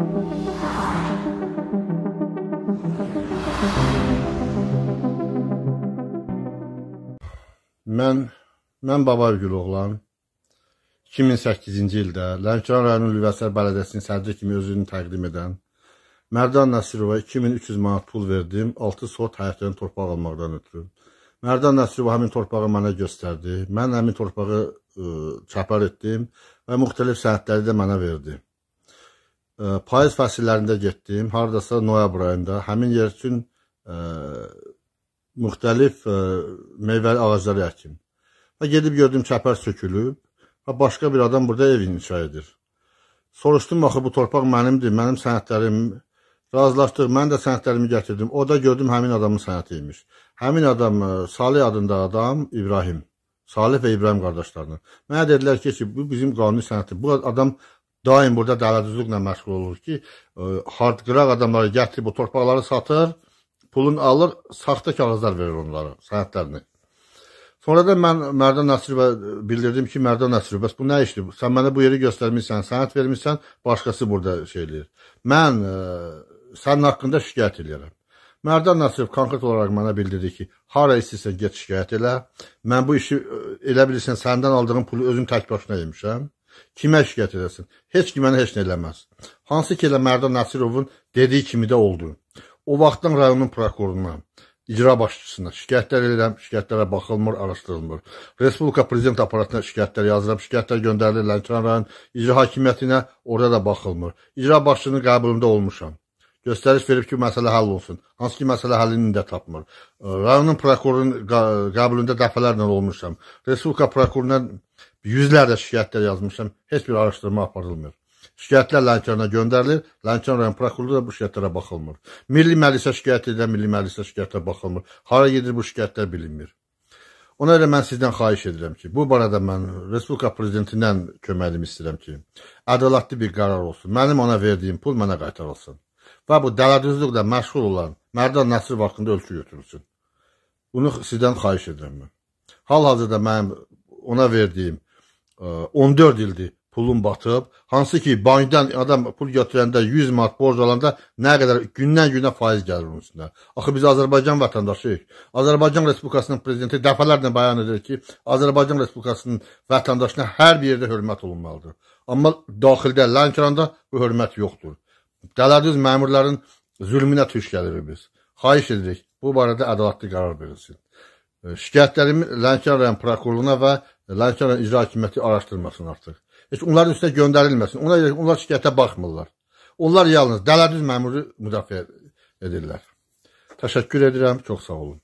Mən, mən Babayevgül oğlan 2008-ci ildə Lənkəran rayonunun Lüvəsər bələdiyyəsinin sədri kimi özünü təqdim edən Mərdan Nəsirova 2300 manat pul verdim, 6 sot həyətlərin torpaq almaqdan ötürü. Mərdan Nəsirova həmin torpağı mənə göstərdi. Mən həmin torpağı ə, çapar etdim və müxtəlif sənətləri də mənə verdi ə, payız fəsillərində getdim. Hardasa noyabr ayında həmin yer üçün ə, e, müxtəlif ə, e, meyvəli ağacları əkim. Və gedib gördüm çəpər sökülüb. Və başqa bir adam burada ev inşa edir. Soruşdum axı bu torpaq mənimdir, mənim sənədlərim razılaşdıq. Mən də sənədlərimi gətirdim. O da gördüm həmin adamın sənədi imiş. Həmin adam e, Salih adında adam İbrahim Salih və İbrahim qardaşlarına. Mənə dedilər ki, bu bizim qanuni sənəddir. Bu adam daim burada dələduzluqla məşğul olur ki, e, hardqıraq adamları gətirib o torpaqları satır, pulun alır, saxta kağızlar verir onlara, sənətlərini. Sonra da mən Mərdan Nəsirova bildirdim ki, Mərdan Nəsirov, bəs bu nə işdir? Sən mənə bu yeri göstərmişsən, sənət vermişsən, başqası burada şey eləyir. Mən ə, e, sənin haqqında şikayət edirəm. Mərdan Nəsirov konkret olaraq mənə bildirdi ki, hara istəyirsən get şikayət elə. Mən bu işi e, elə bilirsən səndən aldığım pulu özüm tək başına yemişəm. Kimə şikayət edəsən? Heç kim mənə heç nə eləməz. Hansı ki, elə Mərdan Nəsirovun dediyi kimi də oldu. O vaxtdan rayonun prokuroruna, icra başçısına şikayətlər edirəm, şikayətlərə baxılmır, araşdırılmır. Respublika Prezident aparatına şikayətlər yazıram, şikayətlər göndərilir Lənkəran rayon icra hakimiyyətinə, orada da baxılmır. İcra başçının qəbulündə olmuşam. Göstəriş verib ki, məsələ həll olsun. Hansı ki, məsələ həllini də tapmır. Rayonun prokurorun qəbulündə dəfələrlə olmuşam. Respublika prokurorundan Yüzlərlə şikayətlər yazmışam. Heç bir araşdırma aparılmır. Şikayətlər Lənkərana göndərilir. Lənkəran rayon prokurorluğu da bu şikayətlərə baxılmır. Milli Məclisə şikayət edən Milli Məclisə şikayətlərə baxılmır. Hara gedir bu şikayətlər bilinmir. Ona görə mən sizdən xahiş edirəm ki, bu barədə mən Respublika prezidentindən köməyimi istəyirəm ki, ədalətli bir qərar olsun. Mənim ona verdiyim pul mənə qaytarılsın. Və bu dələdüzlüklə məşğul olan Mərdan Nəsir haqqında ölçü götürülsün. Bunu sizdən xahiş edirəm mən. Hal-hazırda mənim ona verdiyim 14 ildir pulun batıb. Hansı ki bankdan adam pul götürəndə 100 manat borc alanda nə qədər gündən günə faiz gəlir onun üstünə. Axı biz Azərbaycan vətəndaşıyıq. Azərbaycan Respublikasının prezidenti dəfələrlə bəyan edir ki, Azərbaycan Respublikasının vətəndaşına hər bir yerdə hörmət olunmalıdır. Amma daxildə Lənkəranda bu hörmət yoxdur. Dələdüz məmurların zülmünə tüş gəlirik biz. Xahiş edirik, bu barədə ədalətli qərar verilsin. Şikayətlərimi Lənkəran rayon prokurorluğuna və Layiqli olan icra hakimiyyəti araşdırmasın artıq. Heç onların üstünə göndərilməsin. Ona görə onlar şikayətə baxmırlar. Onlar yalnız dələdüz məmuru müdafiə edirlər. Təşəkkür edirəm. Çox sağ olun.